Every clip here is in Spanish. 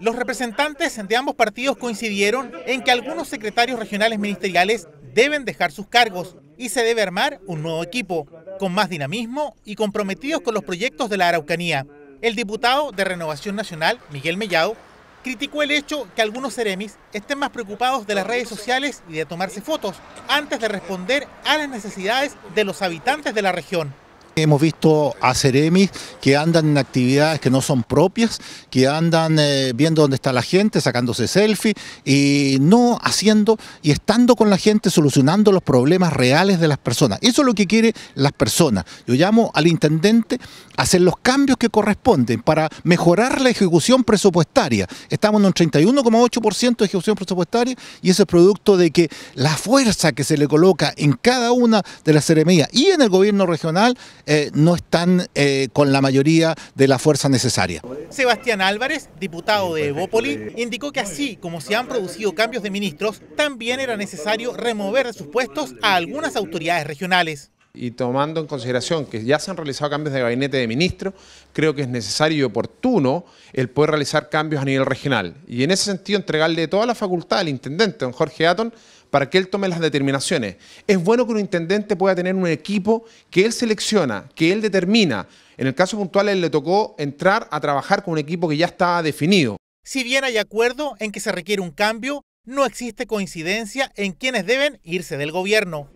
Los representantes de ambos partidos coincidieron en que algunos secretarios regionales ministeriales deben dejar sus cargos y se debe armar un nuevo equipo, con más dinamismo y comprometidos con los proyectos de la Araucanía. El diputado de Renovación Nacional, Miguel Mellado, criticó el hecho que algunos seremis estén más preocupados de las redes sociales y de tomarse fotos antes de responder a las necesidades de los habitantes de la región. Hemos visto a Ceremis que andan en actividades que no son propias, que andan eh, viendo dónde está la gente, sacándose selfies y no haciendo y estando con la gente solucionando los problemas reales de las personas. Eso es lo que quieren las personas. Yo llamo al intendente a hacer los cambios que corresponden para mejorar la ejecución presupuestaria. Estamos en un 31,8% de ejecución presupuestaria y eso es producto de que la fuerza que se le coloca en cada una de las seremías y en el gobierno regional eh, no están eh, con la mayoría de la fuerza necesaria. Sebastián Álvarez, diputado de Evópoli, eh. indicó que así como se han producido cambios de ministros, también era necesario remover de sus puestos a algunas autoridades regionales y tomando en consideración que ya se han realizado cambios de gabinete de ministro, creo que es necesario y oportuno el poder realizar cambios a nivel regional. Y en ese sentido, entregarle toda la facultad al intendente, don Jorge Atón, para que él tome las determinaciones. Es bueno que un intendente pueda tener un equipo que él selecciona, que él determina. En el caso puntual, él le tocó entrar a trabajar con un equipo que ya estaba definido. Si bien hay acuerdo en que se requiere un cambio, no existe coincidencia en quienes deben irse del gobierno.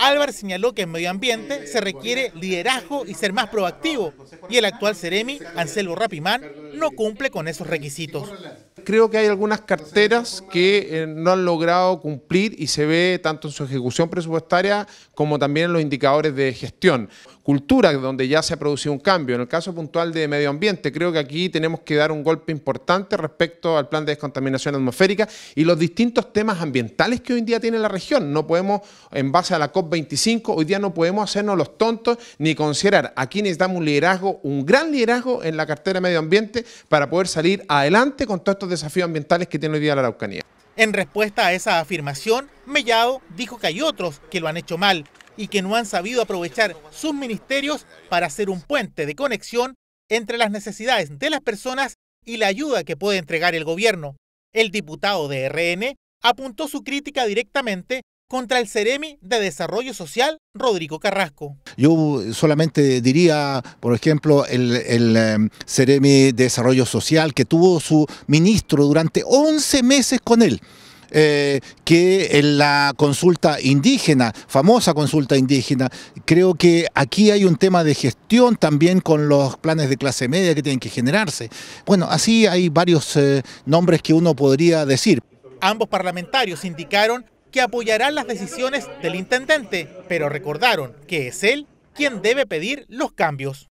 Álvaro señaló que en medio ambiente se requiere liderazgo y ser más proactivo, y el actual Ceremi, Anselmo Rapimán, no cumple con esos requisitos. Creo que hay algunas carteras que eh, no han logrado cumplir y se ve tanto en su ejecución presupuestaria como también en los indicadores de gestión cultura, donde ya se ha producido un cambio. En el caso puntual de medio ambiente, creo que aquí tenemos que dar un golpe importante respecto al plan de descontaminación atmosférica y los distintos temas ambientales que hoy en día tiene la región. No podemos, en base a la COP25, hoy día no podemos hacernos los tontos ni considerar. Aquí necesitamos un liderazgo, un gran liderazgo en la cartera medio ambiente para poder salir adelante con todos estos desafíos ambientales que tiene hoy día la Araucanía. En respuesta a esa afirmación, Mellado dijo que hay otros que lo han hecho mal, y que no han sabido aprovechar sus ministerios para hacer un puente de conexión entre las necesidades de las personas y la ayuda que puede entregar el gobierno. El diputado de RN apuntó su crítica directamente contra el Ceremi de Desarrollo Social, Rodrigo Carrasco. Yo solamente diría, por ejemplo, el, el em, Ceremi de Desarrollo Social que tuvo su ministro durante 11 meses con él. Eh, que en la consulta indígena, famosa consulta indígena. Creo que aquí hay un tema de gestión también con los planes de clase media que tienen que generarse. Bueno, así hay varios eh, nombres que uno podría decir. Ambos parlamentarios indicaron que apoyarán las decisiones del intendente, pero recordaron que es él quien debe pedir los cambios.